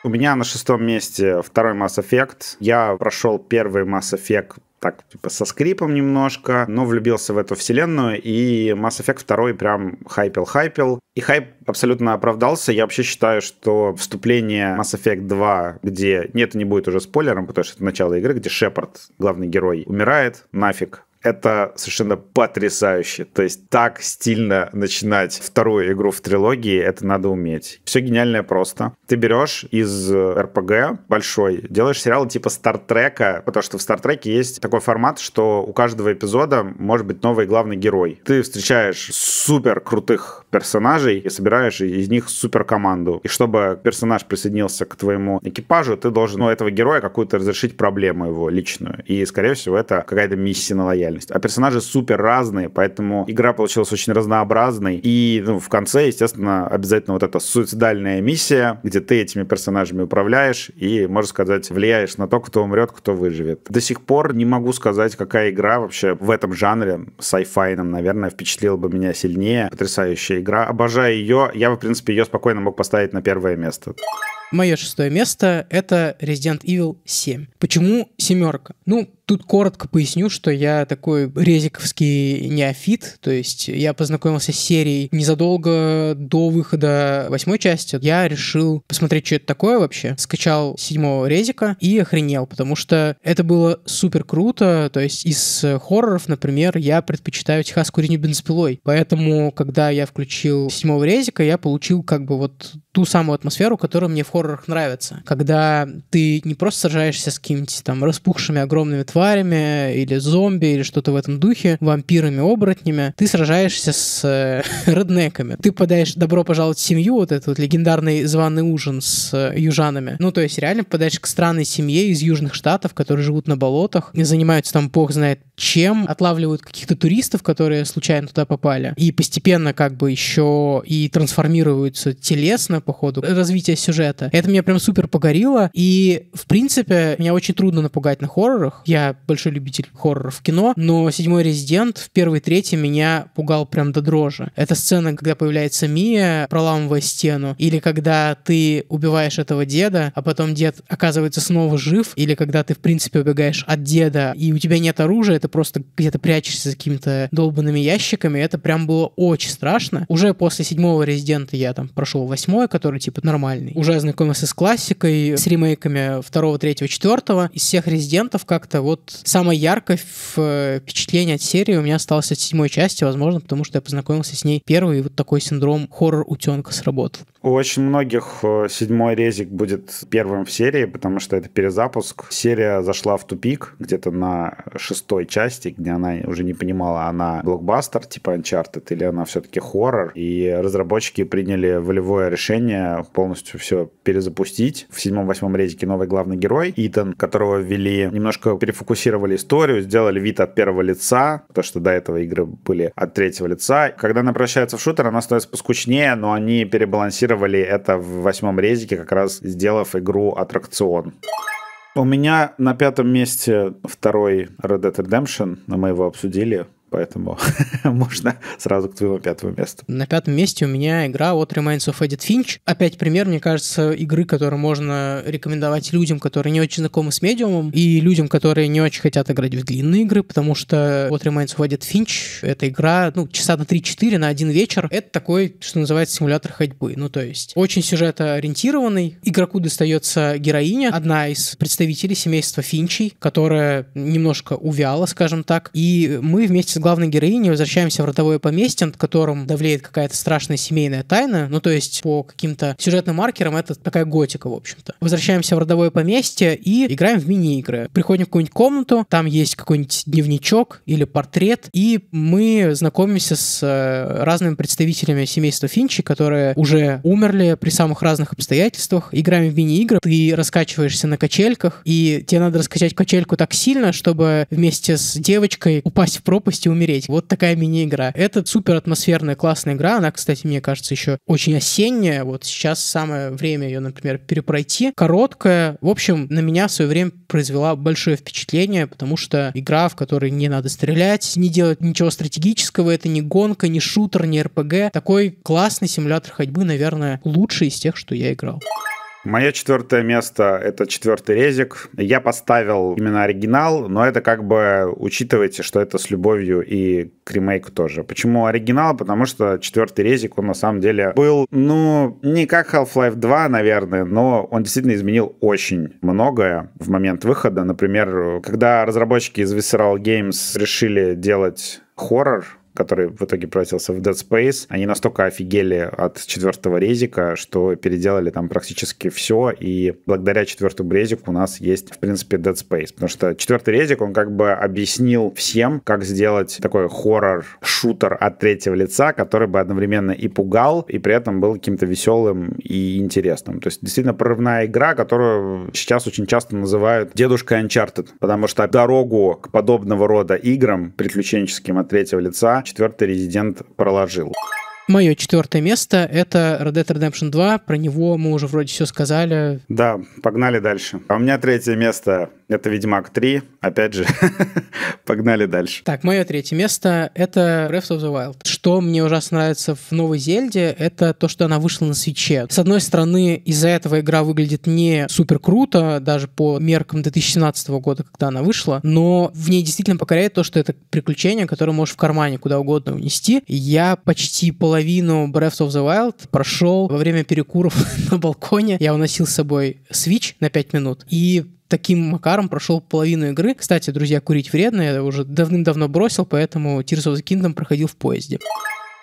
У меня на шестом месте второй Mass Effect. Я прошел первый Mass Effect так, типа, со скрипом немножко, но влюбился в эту вселенную, и Mass Effect 2 прям хайпел-хайпел. И хайп абсолютно оправдался. Я вообще считаю, что вступление Mass Effect 2, где... Нет, не будет уже спойлером, потому что это начало игры, где Шепард, главный герой, умирает нафиг, это совершенно потрясающе. То есть так стильно начинать вторую игру в трилогии, это надо уметь. Все гениальное просто. Ты берешь из э, РПГ большой, делаешь сериал типа Стартрека, потому что в Стартреке есть такой формат, что у каждого эпизода может быть новый главный герой. Ты встречаешь супер крутых персонажей и собираешь из них супер команду. И чтобы персонаж присоединился к твоему экипажу, ты должен у этого героя какую-то разрешить проблему его личную. И, скорее всего, это какая-то миссия на лояльность реальность. А персонажи супер разные, поэтому игра получилась очень разнообразной. И ну, в конце, естественно, обязательно вот эта суицидальная миссия, где ты этими персонажами управляешь и, можно сказать, влияешь на то, кто умрет, кто выживет. До сих пор не могу сказать, какая игра вообще в этом жанре, sci-fi, наверное, впечатлила бы меня сильнее. Потрясающая игра. Обожаю ее. Я, в принципе, ее спокойно мог поставить на первое место. Мое шестое место — это Resident Evil 7. Почему семерка? Ну, тут коротко поясню, что я такой резиковский неофит, то есть я познакомился с серией незадолго до выхода восьмой части. Я решил посмотреть, что это такое вообще. Скачал седьмого резика и охренел, потому что это было супер круто, то есть из хорроров, например, я предпочитаю «Техасскую резня бензопилой», поэтому, когда я включил седьмого резика, я получил как бы вот ту самую атмосферу, которая мне в хоррорах нравится. Когда ты не просто сражаешься с какими-то там распухшими огромными тварями или зомби или что-то в этом духе, вампирами, оборотнями, ты сражаешься с э, реднеками. Ты подаешь «Добро пожаловать в семью», вот этот вот легендарный званый ужин с э, южанами. Ну, то есть реально подаешь к странной семье из южных штатов, которые живут на болотах, и занимаются там бог знает чем, отлавливают каких-то туристов, которые случайно туда попали, и постепенно как бы еще и трансформируются телесно, сцена по ходу развития сюжета. Это меня прям супер погорело. И, в принципе, меня очень трудно напугать на хоррорах. Я большой любитель хорроров в кино, но «Седьмой резидент» в первой трети меня пугал прям до дрожи. Это сцена, когда появляется Мия, проламывая стену, или когда ты убиваешь этого деда, а потом дед оказывается снова жив, или когда ты, в принципе, убегаешь от деда, и у тебя нет оружия, ты просто где-то прячешься за какими-то долбанными ящиками, это прям было очень страшно. Уже после седьмого резидента я там прошел восьмой, который, типа, нормальный. Уже ознакомился с классикой, с ремейками второго, третьего, четвертого Из всех резидентов как-то вот самое яркое впечатление от серии у меня осталось от седьмой части, возможно, потому что я познакомился с ней первый, и вот такой синдром хоррор-утенка сработал. У очень многих э, седьмой резик будет первым в серии, потому что это перезапуск. Серия зашла в тупик где-то на шестой части, где она уже не понимала, она блокбастер типа Uncharted или она все-таки хоррор. И разработчики приняли волевое решение полностью все перезапустить. В седьмом-восьмом резике новый главный герой Итан, которого ввели, немножко перефокусировали историю, сделали вид от первого лица, потому что до этого игры были от третьего лица. Когда она превращается в шутер, она становится поскучнее, но они перебалансировали интегрировали это в восьмом резике, как раз сделав игру аттракцион. У меня на пятом месте второй Red Dead Redemption, мы его обсудили, Поэтому можно сразу к твоему пятому месту. На пятом месте у меня игра от Reminds of Edith Finch. Опять пример, мне кажется, игры, которую можно рекомендовать людям, которые не очень знакомы с медиумом, и людям, которые не очень хотят играть в длинные игры, потому что от Reminds of Edith Finch — это игра, ну, часа на 3-4 на один вечер. Это такой, что называется, симулятор ходьбы. Ну, то есть очень сюжетоориентированный. Игроку достается героиня, одна из представителей семейства Финчей, которая немножко увяла, скажем так, и мы вместе с главной героиней возвращаемся в родовое поместье, над которым давлеет какая-то страшная семейная тайна. Ну, то есть по каким-то сюжетным маркерам это такая готика, в общем-то. Возвращаемся в родовое поместье и играем в мини-игры. Приходим в какую-нибудь комнату, там есть какой-нибудь дневничок или портрет, и мы знакомимся с э, разными представителями семейства Финчи, которые уже умерли при самых разных обстоятельствах. Играем в мини-игры, ты раскачиваешься на качельках, и тебе надо раскачать качельку так сильно, чтобы вместе с девочкой упасть в пропасть и умереть. Вот такая мини-игра. Это супер атмосферная, классная игра. Она, кстати, мне кажется, еще очень осенняя. Вот сейчас самое время ее, например, перепройти. Короткая. В общем, на меня в свое время произвела большое впечатление, потому что игра, в которой не надо стрелять, не делать ничего стратегического. Это не гонка, не шутер, не РПГ. Такой классный симулятор ходьбы, наверное, лучший из тех, что я играл. Мое четвертое место — это четвертый резик. Я поставил именно оригинал, но это как бы учитывайте, что это с любовью и к ремейку тоже. Почему оригинал? Потому что четвертый резик, он на самом деле был, ну, не как Half-Life 2, наверное, но он действительно изменил очень многое в момент выхода. Например, когда разработчики из Visceral Games решили делать хоррор, который в итоге превратился в Dead Space, они настолько офигели от четвертого резика, что переделали там практически все, и благодаря четвертому резику у нас есть, в принципе, Dead Space, потому что четвертый резик, он как бы объяснил всем, как сделать такой хоррор-шутер от третьего лица, который бы одновременно и пугал, и при этом был каким-то веселым и интересным. То есть действительно прорывная игра, которую сейчас очень часто называют дедушкой Uncharted, потому что дорогу к подобного рода играм приключенческим от третьего лица четвертый резидент проложил. Мое четвертое место — это Red Dead Redemption 2. Про него мы уже вроде все сказали. Да, погнали дальше. А у меня третье место это «Ведьмак 3». Опять же, погнали дальше. Так, мое третье место — это Breath of the Wild. Что мне ужасно нравится в новой «Зельде», это то, что она вышла на свече. С одной стороны, из-за этого игра выглядит не супер круто, даже по меркам 2017 года, когда она вышла, но в ней действительно покоряет то, что это приключение, которое можешь в кармане куда угодно унести. Я почти половину Breath of the Wild прошел во время перекуров на балконе. Я уносил с собой Switch на 5 минут и таким макаром прошел половину игры. Кстати, друзья, курить вредно, я уже давным-давно бросил, поэтому Tears of the Kingdom проходил в поезде.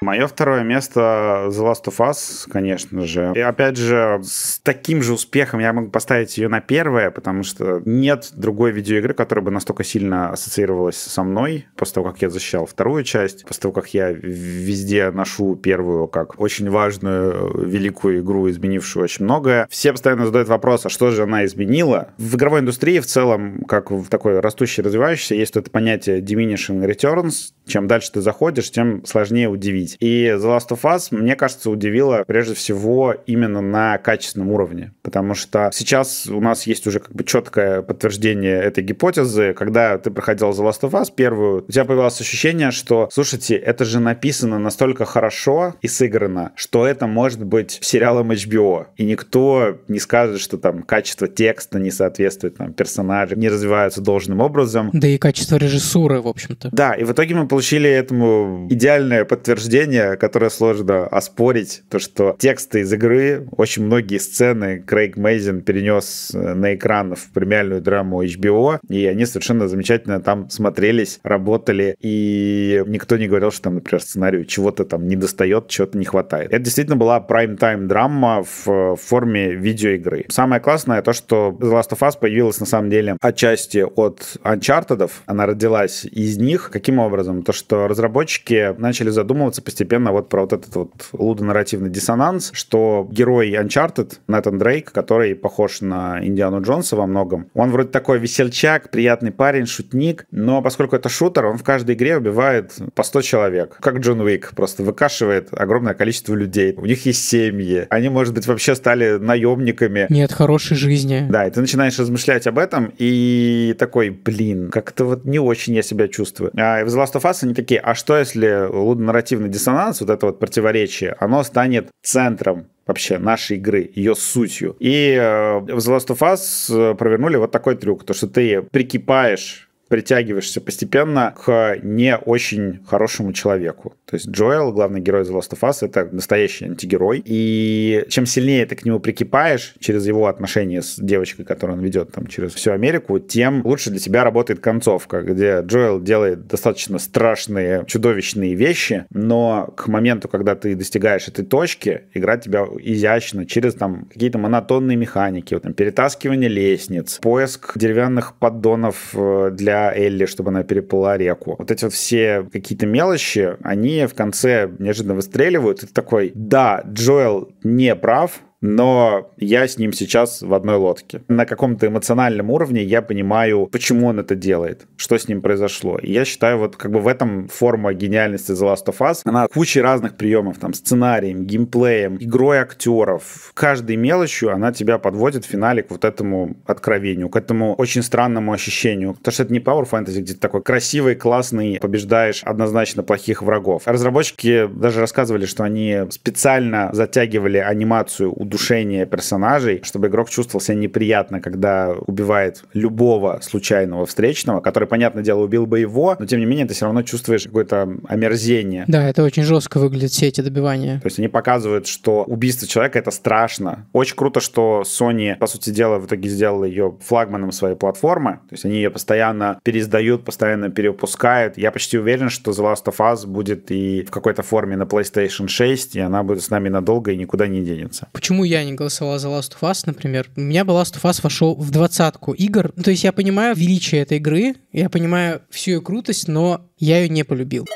Мое второе место The Last of Us, конечно же. И опять же, с таким же успехом я могу поставить ее на первое, потому что нет другой видеоигры, которая бы настолько сильно ассоциировалась со мной, после того, как я защищал вторую часть, после того, как я везде ношу первую как очень важную, великую игру, изменившую очень многое. Все постоянно задают вопрос, а что же она изменила? В игровой индустрии в целом, как в такой растущей, развивающейся, есть это понятие diminishing returns. Чем дальше ты заходишь, тем сложнее удивить обсудить. И The Last of Us, мне кажется, удивило прежде всего именно на качественном уровне, потому что сейчас у нас есть уже как бы четкое подтверждение этой гипотезы. Когда ты проходил The Last of Us первую, у тебя появилось ощущение, что, слушайте, это же написано настолько хорошо и сыграно, что это может быть сериалом HBO. И никто не скажет, что там качество текста не соответствует, там персонажи не развиваются должным образом. Да и качество режиссуры, в общем-то. Да, и в итоге мы получили этому идеальное подтверждение произведение, которое сложно оспорить, то, что тексты из игры, очень многие сцены Крейг Мейзин перенес э, на экран в премиальную драму HBO, и они совершенно замечательно там смотрелись, работали, и никто не говорил, что там, например, сценарию чего-то там не достает, чего-то не хватает. Это действительно была прайм-тайм драма в э, форме видеоигры. Самое классное то, что The Last of Us появилась на самом деле отчасти от Uncharted, она родилась из них. Каким образом? То, что разработчики начали задумываться, постепенно вот про вот этот вот лудонарративный диссонанс, что герой Uncharted, Натан Дрейк, который похож на Индиану Джонса во многом, он вроде такой весельчак, приятный парень, шутник, но поскольку это шутер, он в каждой игре убивает по 100 человек, как Джон Уик, просто выкашивает огромное количество людей. У них есть семьи, они, может быть, вообще стали наемниками. Нет хорошей жизни. Да, и ты начинаешь размышлять об этом, и такой, блин, как-то вот не очень я себя чувствую. А в The Last of Us они такие, а что если лудонарративный диссонанс, вот это вот противоречие, оно станет центром вообще нашей игры, ее сутью. И э, в The Last of Us э, провернули вот такой трюк, то что ты прикипаешь притягиваешься постепенно к не очень хорошему человеку. То есть Джоэл, главный герой The Last of Us, это настоящий антигерой. И чем сильнее ты к нему прикипаешь через его отношения с девочкой, которую он ведет там через всю Америку, тем лучше для тебя работает концовка, где Джоэл делает достаточно страшные, чудовищные вещи, но к моменту, когда ты достигаешь этой точки, игра тебя изящно через там какие-то монотонные механики, вот, там, перетаскивание лестниц, поиск деревянных поддонов э, для Элли, чтобы она переплыла реку. Вот эти вот все какие-то мелочи, они в конце неожиданно выстреливают. И ты такой, да, Джоэл не прав, но я с ним сейчас в одной лодке. На каком-то эмоциональном уровне я понимаю, почему он это делает, что с ним произошло. И я считаю, вот как бы в этом форма гениальности The Last of Us, она кучей разных приемов, там, сценарием, геймплеем, игрой актеров, каждой мелочью она тебя подводит в финале к вот этому откровению, к этому очень странному ощущению. Потому что это не Power Fantasy, где ты такой красивый, классный, побеждаешь однозначно плохих врагов. Разработчики даже рассказывали, что они специально затягивали анимацию у удушение персонажей, чтобы игрок чувствовал себя неприятно, когда убивает любого случайного встречного, который, понятное дело, убил бы его, но тем не менее ты все равно чувствуешь какое-то омерзение. Да, это очень жестко выглядит все эти добивания. То есть они показывают, что убийство человека это страшно. Очень круто, что Sony, по сути дела, в итоге сделала ее флагманом своей платформы. То есть они ее постоянно переиздают, постоянно перепускают. Я почти уверен, что The Last of Us будет и в какой-то форме на PlayStation 6, и она будет с нами надолго и никуда не денется. Почему почему я не голосовал за Last of Us, например. У меня бы Last of Us вошел в двадцатку игр. Ну, то есть я понимаю величие этой игры, я понимаю всю ее крутость, но я ее не полюбил.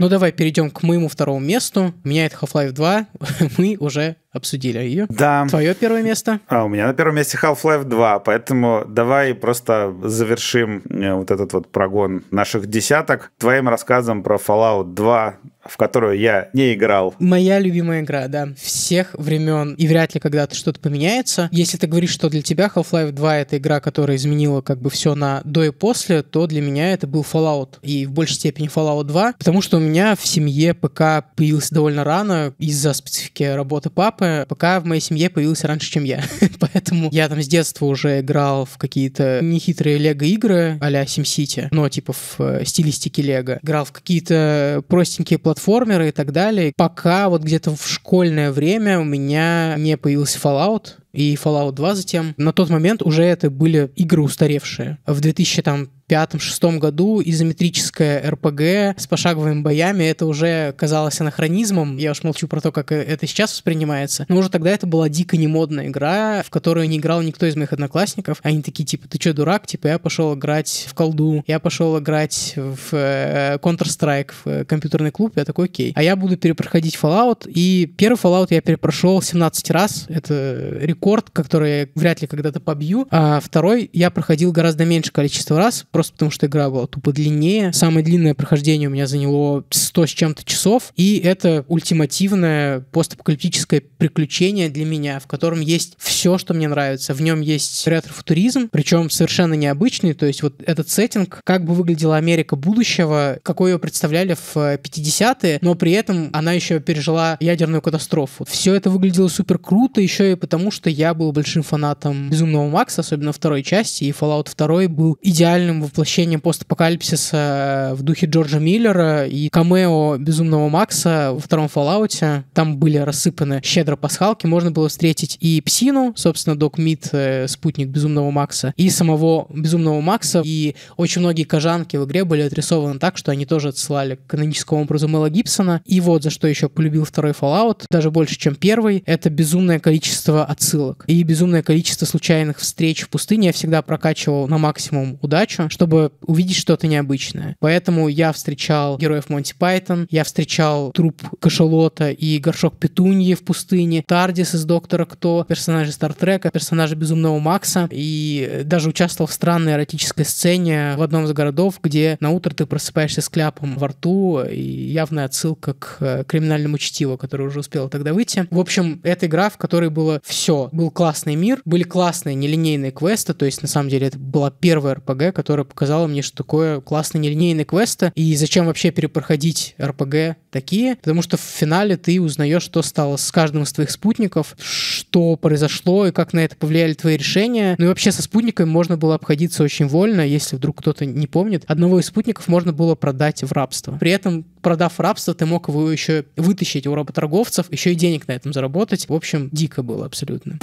Ну давай перейдем к моему второму месту. У меня это Half-Life 2. Мы уже обсудили ее. Да. Твое первое место? А, у меня на первом месте Half-Life 2, поэтому давай просто завершим э, вот этот вот прогон наших десяток твоим рассказом про Fallout 2 в которую я не играл. Моя любимая игра, да, всех времен, и вряд ли когда-то что-то поменяется. Если ты говоришь, что для тебя Half-Life 2 — это игра, которая изменила как бы все на до и после, то для меня это был Fallout, и в большей степени Fallout 2, потому что у меня в семье ПК появился довольно рано из-за специфики работы папы. ПК в моей семье появился раньше, чем я, поэтому я там с детства уже играл в какие-то нехитрые лего-игры а-ля SimCity, но типа в э, стилистике лего. Играл в какие-то простенькие платформы, платформеры и так далее, пока вот где-то в школьное время у меня не появился Fallout, и Fallout 2 затем. На тот момент уже это были игры устаревшие. В 2005 там пятом-шестом году изометрическое РПГ с пошаговыми боями, это уже казалось анахронизмом. Я уж молчу про то, как э, это сейчас воспринимается. Но уже тогда это была дико немодная игра, в которую не играл никто из моих одноклассников. Они такие, типа, ты чё, дурак? Типа, я пошел играть в колду, я пошел играть в э, Counter-Strike, в э, компьютерный клуб. Я такой, окей. А я буду перепроходить Fallout. И первый Fallout я перепрошел 17 раз. Это рекорд рекорд, который я вряд ли когда-то побью. А второй я проходил гораздо меньше количество раз, просто потому что игра была тупо длиннее. Самое длинное прохождение у меня заняло 100 с чем-то часов, и это ультимативное постапокалиптическое приключение для меня, в котором есть все, что мне нравится. В нем есть ретро-футуризм, причем совершенно необычный, то есть вот этот сеттинг, как бы выглядела Америка будущего, какой ее представляли в 50-е, э, но при этом она еще пережила ядерную катастрофу. Все это выглядело супер круто, еще и потому, что я был большим фанатом «Безумного Макса», особенно второй части, и Fallout 2 был идеальным воплощением постапокалипсиса э, в духе Джорджа Миллера, и камео «Безумного Макса» во втором Fallout, там были рассыпаны щедро пасхалки, можно было встретить и псину, собственно, Док Мид, э, спутник «Безумного Макса», и самого «Безумного Макса», и очень многие кожанки в игре были отрисованы так, что они тоже отсылали к каноническому образу Мэла Гибсона, и вот за что еще полюбил второй Fallout, даже больше, чем первый, это безумное количество отсылок развилок. И безумное количество случайных встреч в пустыне я всегда прокачивал на максимум удачу, чтобы увидеть что-то необычное. Поэтому я встречал героев Монти Пайтон, я встречал труп кашалота и горшок петуньи в пустыне, Тардис из Доктора Кто, персонажа Стартрека, персонажа Безумного Макса, и даже участвовал в странной эротической сцене в одном из городов, где на утро ты просыпаешься с кляпом во рту, и явная отсылка к э, криминальному чтиву, который уже успел тогда выйти. В общем, эта игра, в которой было все был классный мир, были классные нелинейные квесты, то есть на самом деле это была первая RPG, которая показала мне, что такое классные нелинейные квесты, и зачем вообще перепроходить RPG такие, потому что в финале ты узнаешь, что стало с каждым из твоих спутников, что произошло и как на это повлияли твои решения. Ну и вообще со спутниками можно было обходиться очень вольно, если вдруг кто-то не помнит. Одного из спутников можно было продать в рабство. При этом продав рабство, ты мог его еще вытащить у работорговцев, еще и денег на этом заработать. В общем, дико было абсолютно.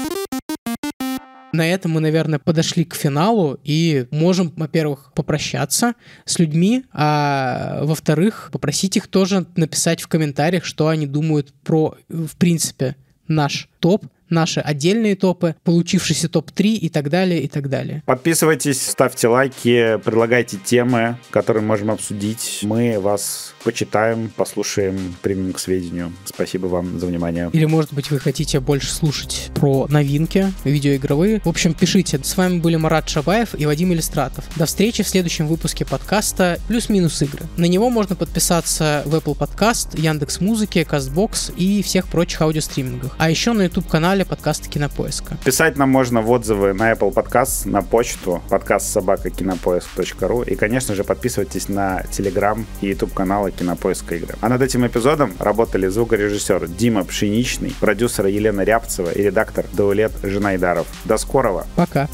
На этом мы, наверное, подошли к финалу и можем, во-первых, попрощаться с людьми, а во-вторых, попросить их тоже написать в комментариях, что они думают про, в принципе, наш топ, наши отдельные топы, получившийся топ-3 и так далее, и так далее. Подписывайтесь, ставьте лайки, предлагайте темы, которые можем обсудить. Мы вас почитаем, послушаем, примем к сведению. Спасибо вам за внимание. Или, может быть, вы хотите больше слушать про новинки видеоигровые. В общем, пишите. С вами были Марат Шабаев и Вадим Иллистратов. До встречи в следующем выпуске подкаста «Плюс-минус игры». На него можно подписаться в Apple Podcast, Яндекс Музыки, Castbox и всех прочих аудиостримингах. А еще на YouTube-канале подкаста Кинопоиска. Писать нам можно в отзывы на Apple Podcast, на почту подкаст собака кинопоиск.ру и, конечно же, подписывайтесь на Telegram и YouTube каналы канала Кинопоиска игры. А над этим эпизодом работали звукорежиссер Дима Пшеничный, продюсер Елена Рябцева и редактор Даулет Женайдаров. До скорого! Пока!